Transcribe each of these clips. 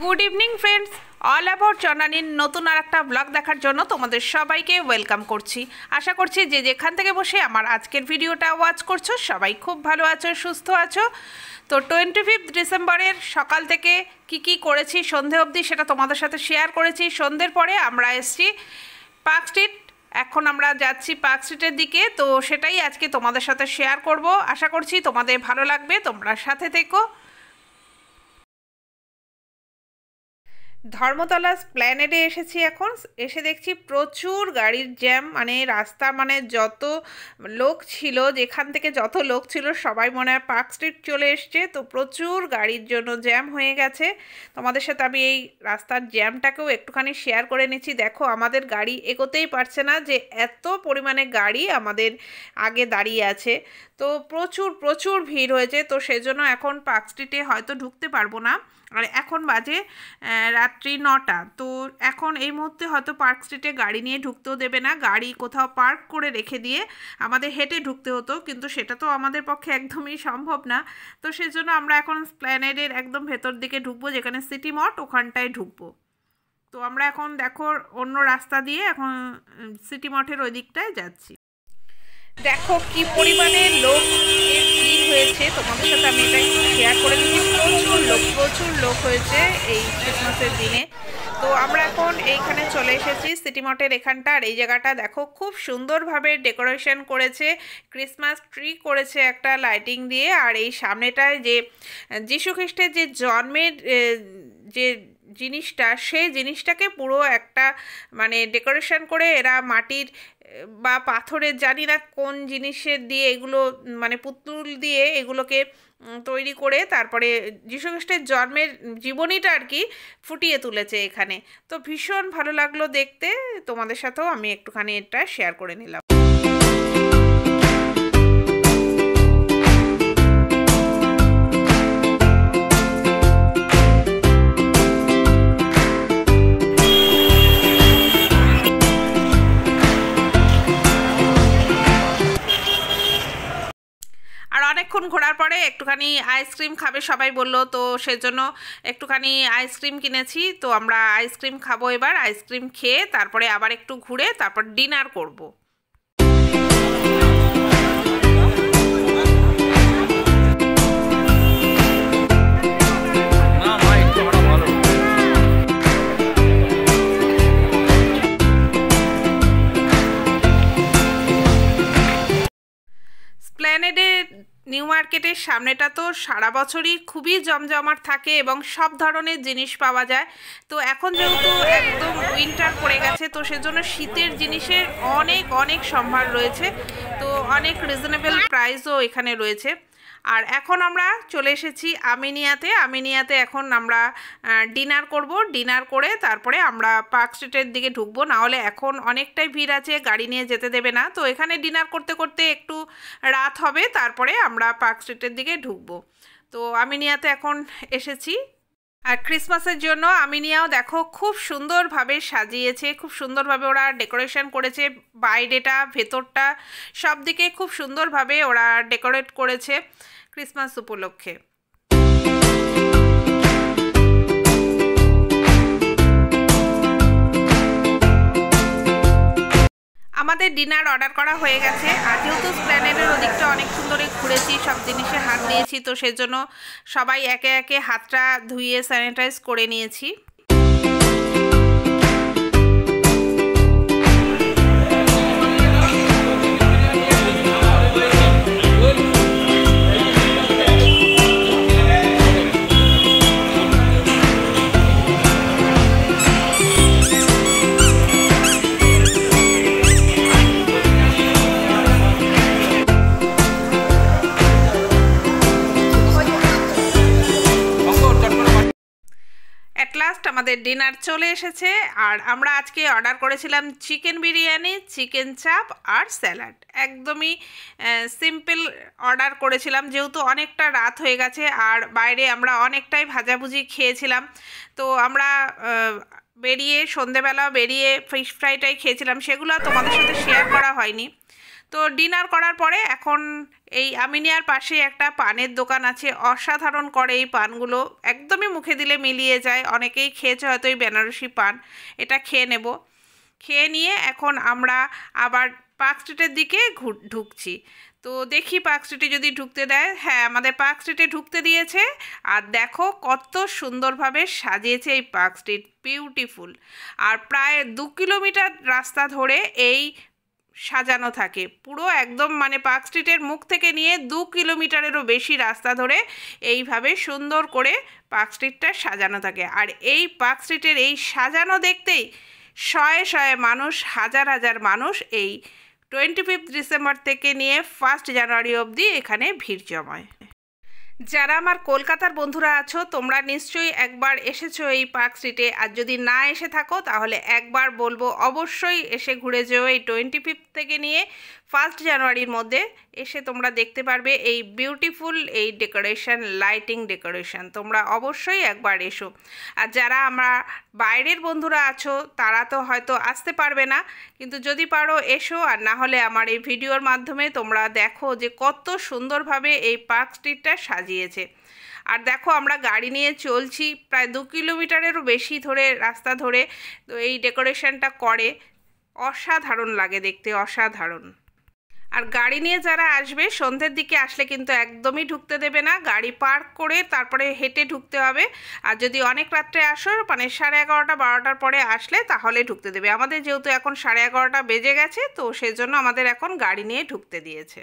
good evening friends all about জনানির নতুন আর একটা ব্লগ দেখার জন্য তোমাদের সবাইকে ওয়েলকাম করছি আশা করছি যে যেখান থেকে বসে আমার আজকের ভিডিওটা ওয়াচ করছো সবাই খুব ভালো আছো সুস্থ আছো তো টোয়েন্টি ফিফথ ডিসেম্বরের সকাল থেকে কি কি করেছি সন্ধে অবধি সেটা তোমাদের সাথে শেয়ার করেছি সন্ধ্যের পরে আমরা এসছি পার্ক স্ট্রিট এখন আমরা যাচ্ছি পার্ক স্ট্রিটের দিকে তো সেটাই আজকে তোমাদের সাথে শেয়ার করব আশা করছি তোমাদের ভালো লাগবে তোমরা সাথে থেকো ধর্মতলা স্প্ল্যানেডে এসেছি এখন এসে দেখছি প্রচুর গাড়ির জ্যাম মানে রাস্তা মানে যত লোক ছিল যেখান থেকে যত লোক ছিল সবাই মনে হয় পার্ক স্ট্রিট চলে এসছে তো প্রচুর গাড়ির জন্য জ্যাম হয়ে গেছে তোমাদের সাথে আমি এই রাস্তার জ্যামটাকেও একটুখানি শেয়ার করে নিচ্ছি দেখো আমাদের গাড়ি এগোতেই পারছে না যে এত পরিমাণে গাড়ি আমাদের আগে দাঁড়িয়ে আছে তো প্রচুর প্রচুর ভিড় হয়েছে তো সেজন্য এখন পার্ক স্ট্রিটে হয়তো ঢুকতে পারবো না আর এখন বাজে রাত্রি নটা তো এখন এই মুহূর্তে হয়তো পার্ক স্ট্রিটে গাড়ি নিয়ে ঢুকতেও দেবে না গাড়ি কোথাও পার্ক করে রেখে দিয়ে আমাদের হেঁটে ঢুকতে হতো কিন্তু সেটা তো আমাদের পক্ষে একদমই সম্ভব না তো সেজন্য আমরা এখন প্ল্যানেডের একদম ভেতর দিকে ঢুকবো যেখানে সিটি মঠ ওখানটায় ঢুকবো তো আমরা এখন দেখো অন্য রাস্তা দিয়ে এখন সিটি মঠের ওই দিকটায় যাচ্ছি দেখো কি পরিমাণে লোক ভিড় হয়েছে তোমাদের সাথে আমি এটা শেয়ার করে দিচ্ছি প্রচুর লোক প্রচুর লোক হয়েছে এই ক্রিসমাসের দিনে তো আমরা এখন এইখানে চলে এসেছি সিটি মঠের এখানটা আর এই জায়গাটা দেখো খুব সুন্দরভাবে ডেকোরেশন করেছে ক্রিসমাস ট্রি করেছে একটা লাইটিং দিয়ে আর এই সামনেটায় যে যীশু খ্রিস্টের যে জন্মের যে জিনিসটা সেই জিনিসটাকে পুরো একটা মানে ডেকোরেশন করে এরা মাটির বা পাথরের জানি না কোন জিনিসের দিয়ে এগুলো মানে পুতুল দিয়ে এগুলোকে তৈরি করে তারপরে যীশুখ্রিস্টের জন্মের জীবনীটা আর কি ফুটিয়ে তুলেছে এখানে তো ভীষণ ভালো লাগলো দেখতে তোমাদের সাথেও আমি একটুখানি এটা শেয়ার করে নিলাম তারপরে একটুখানি আইসক্রিম খাবে সবাই বলল তো সেজন্য একটুখানি আইসক্রিম কিনেছি তো আমরা আইসক্রিম খাবো এবার আইসক্রিম খেয়ে তারপরে আবার একটু ঘুরে তারপর ডিনার করবো মার্কেটের সামনেটা তো সারা বছরই খুবই জমজমাট থাকে এবং সব ধরনের জিনিস পাওয়া যায় তো এখন যেহেতু একদম উইন্টার পড়ে গেছে তো সেজন্য শীতের জিনিসের অনেক অনেক সম্ভার রয়েছে তো অনেক রিজনেবল প্রাইসও এখানে রয়েছে আর এখন আমরা চলে এসেছি আমিনিয়াতে আমিনিয়াতে এখন আমরা ডিনার করব ডিনার করে তারপরে আমরা পার্ক স্ট্রিটের দিকে ঢুকবো নাহলে এখন অনেকটাই ভিড় আছে গাড়ি নিয়ে যেতে দেবে না তো এখানে ডিনার করতে করতে একটু রাত হবে তারপরে আমরা পার্ক স্ট্রিটের দিকে ঢুকবো তো আমিনিয়াতে এখন এসেছি আর ক্রিসমাসের জন্য আমিনিয়াও দেখো খুব সুন্দরভাবে সাজিয়েছে খুব সুন্দরভাবে ওরা ডেকোরেশন করেছে বাইরেটা ভেতরটা সব দিকে খুব সুন্দরভাবে ওরা ডেকোরেট করেছে ক্রিসমাস উপলক্ষে আমাদের ডিনার অর্ডার করা হয়ে গেছে আর যেহেতু স্প্ল্যানেডের ওদিকটা অনেক সুন্দরে ঘুরেছি সব জিনিসে হাত দিয়েছি তো সেজন্য সবাই একে একে হাতটা ধুয়ে স্যানিটাইজ করে নিয়েছি আমাদের ডিনার চলে এসেছে আর আমরা আজকে অর্ডার করেছিলাম চিকেন বিরিয়ানি চিকেন চাপ আর স্যালাড একদমই সিম্পল অর্ডার করেছিলাম যেহেতু অনেকটা রাত হয়ে গেছে আর বাইরে আমরা অনেকটাই ভাজাভুজি খেয়েছিলাম তো আমরা বেরিয়ে সন্ধেবেলা বেরিয়ে ফিশ ফ্রাইটাই খেয়েছিলাম সেগুলো তোমাদের সাথে শেয়ার করা হয়নি তো ডিনার করার পরে এখন এই আমিনিয়ার পাশে একটা পানের দোকান আছে অসাধারণ করে এই পানগুলো একদমই মুখে দিলে মিলিয়ে যায় অনেকেই খেয়েছে হয়তো এই বেনারসি পান এটা খেয়ে নেব খেয়ে নিয়ে এখন আমরা আবার পার্ক স্ট্রিটের দিকে ঢুকছি তো দেখি পার্ক স্ট্রিটে যদি ঢুকতে দেয় হ্যাঁ আমাদের পার্ক স্ট্রিটে ঢুকতে দিয়েছে আর দেখো কত সুন্দরভাবে সাজিয়েছে এই পার্ক স্ট্রিট বিউটিফুল আর প্রায় দু কিলোমিটার রাস্তা ধরে এই সাজানো থাকে পুরো একদম মানে পার্ক স্ট্রিটের মুখ থেকে নিয়ে দু কিলোমিটারেরও বেশি রাস্তা ধরে এইভাবে সুন্দর করে পার্ক স্ট্রিটটা সাজানো থাকে আর এই পার্ক স্ট্রিটের এই সাজানো দেখতেই শয়ে শয়ে মানুষ হাজার হাজার মানুষ এই টোয়েন্টি ফিফথ ডিসেম্বর থেকে নিয়ে ফার্স্ট জানুয়ারি অবধি এখানে ভিড় জমায় যারা আমার কলকাতার বন্ধুরা আছো তোমরা নিশ্চয়ই একবার এসেছো এই পার্ক স্ট্রিটে আর যদি না এসে থাকো তাহলে একবার বলবো অবশ্যই এসে ঘুরে যেও এই টোয়েন্টি ফিফথ থেকে নিয়ে ফার্স্ট জানুয়ারির মধ্যে এসে তোমরা দেখতে পারবে এই বিউটিফুল এই ডেকোরেশন লাইটিং ডেকোরেশন তোমরা অবশ্যই একবার এসো আর যারা আমরা বাইরের বন্ধুরা আছো তারা তো হয়তো আসতে পারবে না কিন্তু যদি পারো এসো আর না হলে আমার এই ভিডিওর মাধ্যমে তোমরা দেখো যে কত সুন্দরভাবে এই পার্ক স্ট্রিটটা সাজিয়ে সাজিয়েছে আর দেখো আমরা গাড়ি নিয়ে চলছি প্রায় দু কিলোমিটারেরও বেশি ধরে রাস্তা ধরে তো এই ডেকোরেশনটা করে অসাধারণ লাগে দেখতে অসাধারণ আর গাড়ি নিয়ে যারা আসবে সন্ধ্যের দিকে আসলে কিন্তু একদমই ঢুকতে দেবে না গাড়ি পার্ক করে তারপরে হেঁটে ঢুকতে হবে আর যদি অনেক রাত্রে আসো মানে সাড়ে এগারোটা বারোটার পরে আসলে তাহলে ঢুকতে দেবে আমাদের যেহেতু এখন সাড়ে এগারোটা বেজে গেছে তো সেজন্য আমাদের এখন গাড়ি নিয়ে ঢুকতে দিয়েছে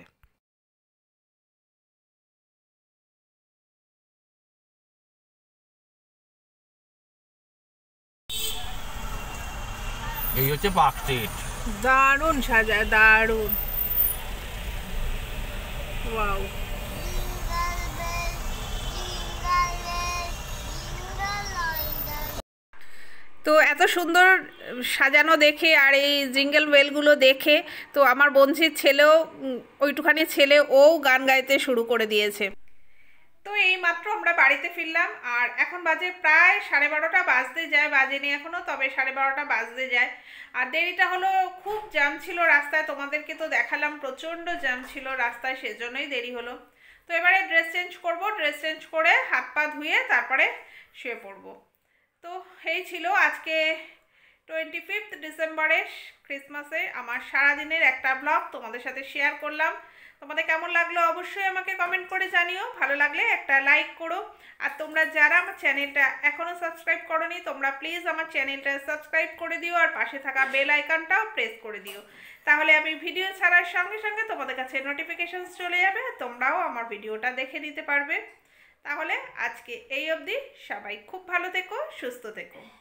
এই হচ্ছে পার্ক স্ট্রিট দারুণ সাজা দারুণ ওয়াও তো এত সুন্দর সাজানো দেখে আর এই জিঙ্গেল বেলগুলো দেখে তো আমার বঞ্চিত ছেলেও ওইটুখানি ছেলে ও গান গাইতে শুরু করে দিয়েছে তো এই মাত্র আমরা বাড়িতে ফিরলাম আর এখন বাজে প্রায় সাড়ে বারোটা বাজতে যায় বাজেনি এখনও তবে সাড়ে বারোটা বাজতে যায় আর দেরিটা হলো খুব জ্যাম ছিল রাস্তায় তোমাদেরকে তো দেখালাম প্রচণ্ড জ্যাম ছিল রাস্তায় সেজন্যই দেরি হলো তো এবারে ড্রেস চেঞ্জ করব ড্রেস চেঞ্জ করে হাত পা ধুয়ে তারপরে শুয়ে পড়ব তো এই ছিল আজকে টোয়েন্টি ফিফথ ডিসেম্বরের ক্রিসমাসে আমার সারাদিনের একটা ব্লগ তোমাদের সাথে শেয়ার করলাম তোমাদের কেমন লাগলো অবশ্যই আমাকে কমেন্ট করে জানিও ভালো লাগলে একটা লাইক করো আর তোমরা যারা আমার চ্যানেলটা এখনও সাবস্ক্রাইব করনি তোমরা প্লিজ আমার চ্যানেলটা সাবস্ক্রাইব করে দিও আর পাশে থাকা বেল আইকনটাও প্রেস করে দিও তাহলে আমি ভিডিও ছাড়ার সঙ্গে সঙ্গে তোমাদের কাছে নোটিফিকেশানস চলে যাবে আর তোমরাও আমার ভিডিওটা দেখে নিতে পারবে তাহলে আজকে এই অবধি সবাই খুব ভালো থেকো সুস্থ থেকো